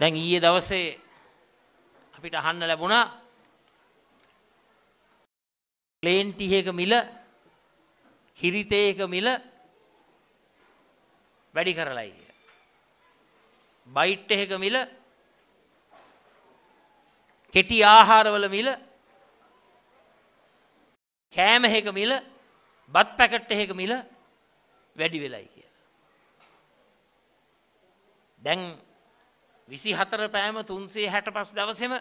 දැන් ඊයේ දවසේ අපිට අහන්න ලැබුණා ප්ලේන් 30ක මිල හිරිතේක මිල වැඩි කරලයි කියලා. බයිට් එකක මිල කෙටි ආහාරවල මිල කෑම එකක මිල බත් පැකට් එකක මිල වැඩි වෙලයි කියලා. දැන් විසි හතර පෑම තුන්සේ හැට පස් දවසම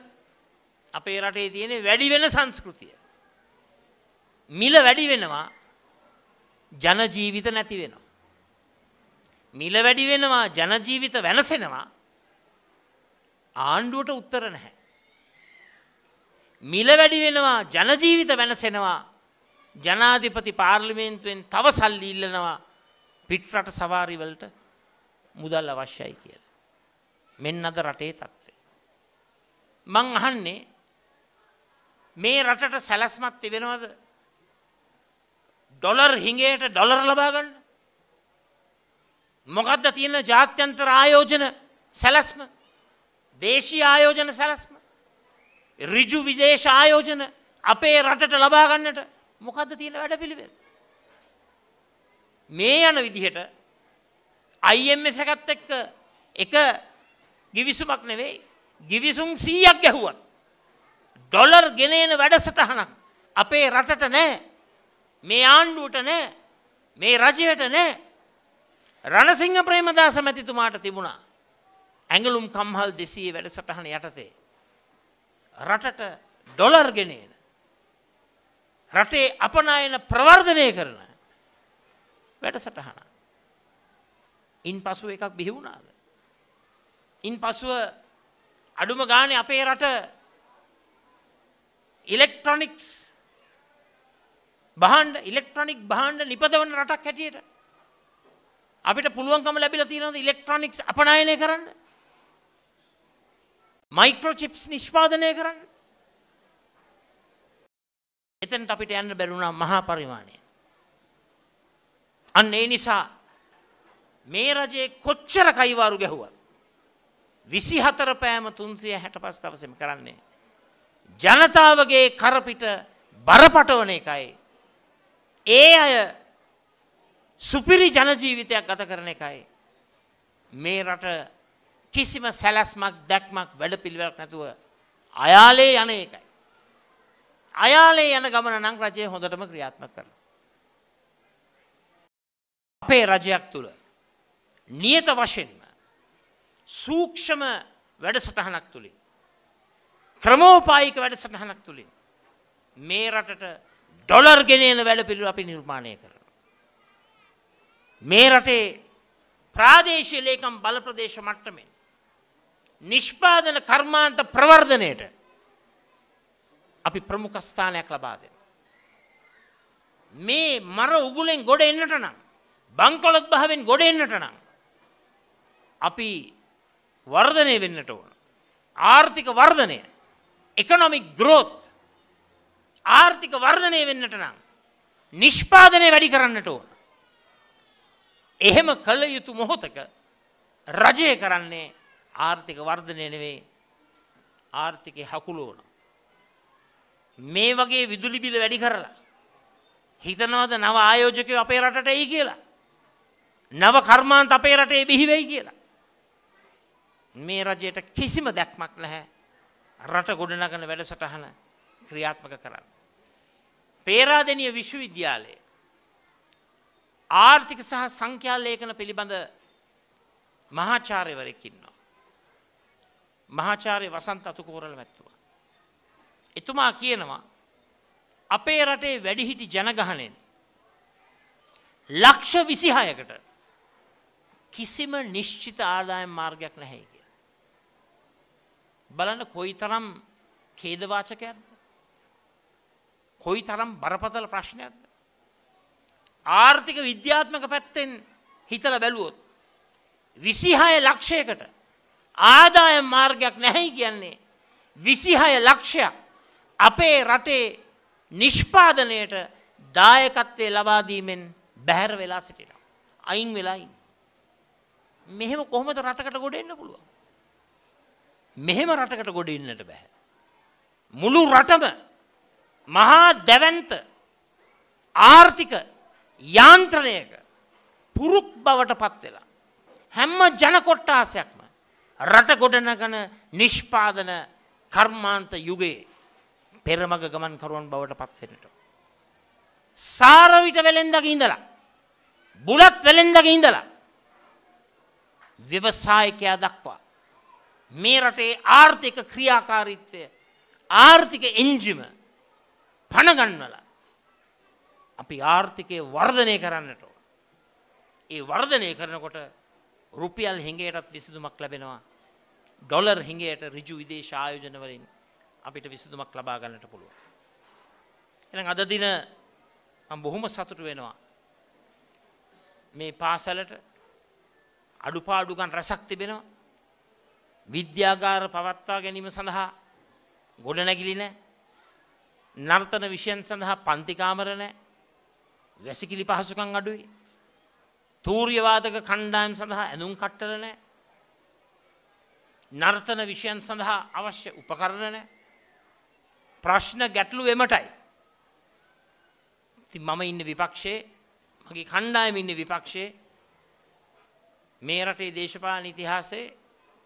අපේ රටේ තියෙන වැඩි වෙන සංස්කෘතිය. මිල වැඩි වෙනවා ජනජීවිත නැති වෙනවා. මිල වැඩි වෙනවා ජනජීවිත වෙනසෙනවා ආණ්ඩුවට උත්තර නැහැ. මිල වැඩි වෙනවා ජනජීවිත වෙනසෙනවා ජනාධිපති පාර්ලිමේන්තුවෙන් තව සල්ලි ඉල්ලනවා පිටරට සවාරිවලට මුදල් අවශ්‍යයි කියලා. මෙන්න අද රටේ තත්ත්වය. මං අහන්නේ මේ රටට සැලැස්මක් තිබෙනවද? ඩොලර් හිඟයට ඩොලර් ලබා ගන්න. මොකද්ද තියෙන ජාත්‍යන්තර ආයෝජන සැලැස්ම? දේශීය ආයෝජන සැලැස්ම? ඍජු විදේශ ආයෝජන අපේ රටට ලබා ගන්නට මොකද්ද තියෙන වැඩපිළිවෙල? මේ යන විදිහට IMF එකත් එක්ක එක ගිවිසුමක් නෙවෙයි ගිවිසුම් 100ක් ගැහුවත් ඩොලර් ගෙනේන වැඩසටහනක් අපේ රටට නෑ මේ ආණ්ඩුවට නෑ මේ රජයට නෑ රණසිංහ ප්‍රේමදාස මැතිතුමාට තිබුණා ඇඟලුම් කම්හල් දෙසී වැඩසටහන යටතේ රටට ඩොලර් ගෙනේන රටේ අපනායන ප්‍රවර්ධනය කරන වැඩසටහන ඉන් පසු එකක් බිහිවුණාද ඉන් පසුව අඩුම ගානය අපේ රට ඉලෙක්ට්‍රොනික්ස් බහන්ඩ ඉලෙක්ට්‍රොනික් බහන්ඩ නිපදවන රටක් හැටියට අපිට පුළුවන්කම ලැබිල තියෙනද ඉලෙක්ට්‍රොනික්ස් අපනායනය කරන්න මයික්‍රෝචිප්ස් නිෂ්පාදනය කරන්න එතැන්ට අපිට යන්න බැරුණා මහා පරිමාණය අන්න ඒ නිසා මේ රජයේ කොච්චර කයිවාරු ගැහුවත් විසි හතර පෑම තුන්සිය හැට පස් දවසම කරන්නේ. ජනතාවගේ කරපිට බරපටවන එකයි. ඒ අය සුපිරි ජනජීවිතයක් ගත කරන එකයි. මේ රට කිසිම සැලැස්මක් දැක්මක් වැඩ පිළිවෙලක් නැතුව අයාලේ යන එකයි. අයාලේ යන ගමන නම් රජය හොඳටම ක්‍රියාත්මක කරන. අපේ රජයක් තුළ නියත වශයෙන් සූක්ෂම වැඩසටහනක් තුළින්. ක්‍රමෝපායික වැඩසටහනක් තුළින්. මේ රටට ඩොලර් ගෙනන වැඩ පිළි අපි නිර්මාණය කර. මේ රටේ ප්‍රාදේශය ලේකම් බලප්‍රදේශ මට්ටමෙන්. නිෂ්පාදන කර්මාන්ත ප්‍රවර්ධනයට අපි ප්‍රමුඛස්ථානයක් ලබා දෙන. මේ මර උගුලෙන් ගොඩ එන්නට නම් බංකොලොත් භාවෙන් ගොඩ එන්නට නම් අපි වර්ධනය වෙන්නට ඕන. ආර්ථික වර්ධනය එකනොමික් ග්‍රෝත් ආර්ථික වර්ධනය වෙන්නට නම් නිෂ්පාදනය වැඩි කරන්නට ඕන. එහෙම කළ යුතු මොහොතක රජය කරන්නේ ආර්ථික වර්ධනය නෙවේ ආර්ථිකය හකුලෝන. මේ වගේ විදුලිබිල වැඩි කරලා. හිතනවද නව ආයෝජකය අපේ රටට ඇයි කියලා. නව කර්මාන්ත අපේ රටේ බිහිවෙයි කියලා. මේ රජයට කිසිම දැක්මක් නැහැ රට ගොඩනගන වැඩසටහන ක්‍රියාත්මක කරන්න. පේරාදනිය විශ්වවිද්‍යාලයේ ආර්ථික සහ සංඛ්‍යාලේඛන පිළිබඳ මහාචාර්යවරයෙක් ඉන්නවා. මහාචාර්ය වසන්ත අතුකෝරළ මැතිතුමා. එතුමා කියනවා අපේ රටේ වැඩිහිටි ජනගහණයෙන් ලක්ෂ 26කට කිසිම නිශ්චිත ආදායම් මාර්ගයක් නැහැ කියලා. බලන්න කොයිතරම් ඛේදවාචකයක්ද? කොයිතරම් බරපතල ප්‍රශ්නයක්ද? ආර්ථික විද්‍යාත්මක පැත්තෙන් හිතලා බැලුවොත් 26 ලක්ෂයකට ආදායම් මාර්ගයක් නැහැ කියන්නේ 26 ලක්ෂයක් අපේ රටේ නිෂ්පාදනයට දායකත්වය ලබා දීමෙන් බැහැර වෙලා සිටිනවා. අයින් වෙලා ඉන්න. මෙහෙම කොහොමද රටකට ගොඩ එන්න පුළුවන්? මෙහෙම රටකට ගොඩ ඉන්නට බැහැ. මුළු රටම මහා දැවන්ත ආර්ථික යාන්ත්‍රණයක පුරුක් බවට පත් වෙලා. හැම්ම ජනකොට්ටාසයක්ම රට ගොඩනගන නිෂ්පාදන කර්මාන්ත යුගයේ පෙරමග ගමන් කරුවන් බවට පත්වෙනට. සාරවිට වෙළෙන්දක ඉඳලා. බුලත් වෙළෙන්දක ඉඳලා. ව්‍යවසායකයා දක්වා මේ රටේ ආර්ථික ක්‍රියාකාරීත්වය ආර්ථික එන්ජිම පණගන්වල අපි ආර්ථිකය වර්ධනය කරන්නට ඒ වර්ධනය කරනකොට රුපියල් හිඟයටත් විසඳුමක් ලැබෙනවා ඩොලර් හිඟයට ඍජු විදේශ ආයෝජන වලින් අපිට විසඳුමක් ලබා ගන්නට පුළුවන් එහෙනම් අද දින මම බොහොම සතුටු වෙනවා මේ පාසලට අඩුපාඩුකම් රසක් තිබෙනවා විද්‍යාගාර පවත්වා ගැනීම සඳහා ගොඩනැගිලි නෑ නර්තන විෂයන් සඳහා පන්තිකාමර නෑ වැසිකිලි පහසුකම් අඩුයි තූර්යවාදක කණ්ඩායම් සඳහා ඇඳුම් කට්ටල නෑ නර්තන විෂයන් සඳහා අවශ්‍ය උපකරණ නෑ ප්‍රශ්න ගැටලු එමටයි ඉතින් මම ඉන්න විපක්ෂයේ මගේ කණ්ඩායම ඉන්න විපක්ෂයේ මේ රටේ දේශපාලන ඉතිහාසයේ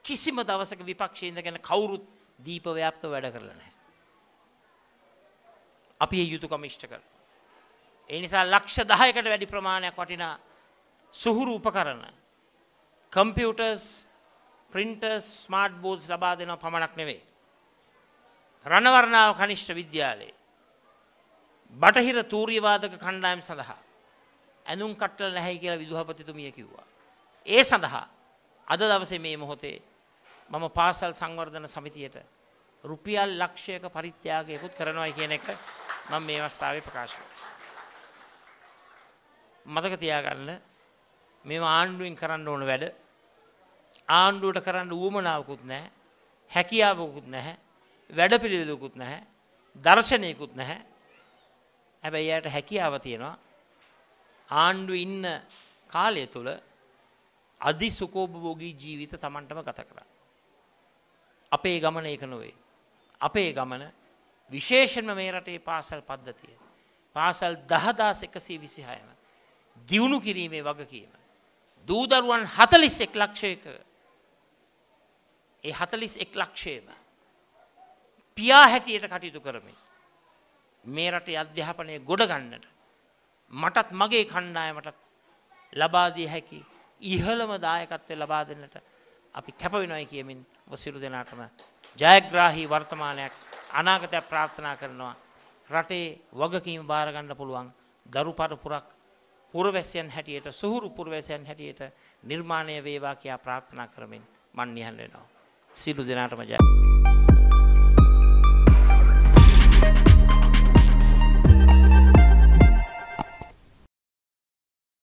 කිසිම දවසක විපක්ෂයේ ඉඳගෙන කවුරුත් දීපව්‍යාප්තව වැඩ කරලා නැහැ. අපි ඒ යුතුයකම ඉෂ්ට කරමු. ඒ නිසා ලක්ෂ 10කට වැඩි ප්‍රමාණයක් වටිනා සුහුරු උපකරණ කම්පියුටර්ස් printers smart boards ලබා දෙනවා පමණක් නෙවෙයි. රණවර්ණාව කනිෂ්ඨ විද්‍යාලයේ බටහිර තූර්යවාදක කණ්ඩායම් සඳහා ඇඳුම් කට්ටල නැහැ කියලා විදුහපතිතුමිය කිව්වා. ඒ සඳහා අද දවසේ මේ මොහොතේ මම පාසල් සංවර්ධන සමිතියට රුපියල් ලක්ෂයක පරිත්‍යාගයකුත් කරනවා කියන එක මම මේ අවස්ථාවේ ප්‍රකාශ මතක තියාගන්න මේ ආණ්ඩුවෙන් කරන්න ඕන වැඩ ආණ්ඩුවට කරන්න ඌමනාවකුත් නැහැ හැකියාවකුත් නැහැ වැඩ පිළිවෙලකුත් නැහැ දර්ශනයකුත් නැහැ හැබැයි යට හැකියාව තියෙනවා ආණ්ඩු ඉන්න කාලය තුළ අධි සුකෝභභෝගී ජීවිත තමන්ටම ගත කරා අපේ ගමන ඒක නොවේ. අපේ ගමන විශේෂෙන්ම මේ රටේ පාසල් පද්ධතිය. පාසල් දහදාස් එකසී විසිහයම. දියුණු කිරීමේ වගකීම. දූදරුවන් හතලිස් එක් ලක්ෂයක ඒ හතලිස් එක් ලක්ෂේම පියා හැටියට කටයුතු කරමින් මේ රටේ අධ්‍යාපනය ගොඩ ගන්නට මටත් මගේ කණ්ඩායමටත් ලබා දිය හැකි ඉහළම දායකත්වය ලබා දෙන්නට අපි කැප වෙනවයි කියමින් සිරු දෙනාටම ජයග්‍රාහී වර්තමානයක් අනාගතයක් ප්‍රාර්ථනා කරනවා. රටේ වගකීම බාරගන්න පුළුවන් දරු පරපුරක් පුරවැසියන් හැටියට සුහුරු පුරවැසියන් හැටියට නිර්මාණය වේවා කියා ප්‍රාර්ථනා කරමින් මන් නිහඬ වෙනවා. සිළු දෙනාටම ජය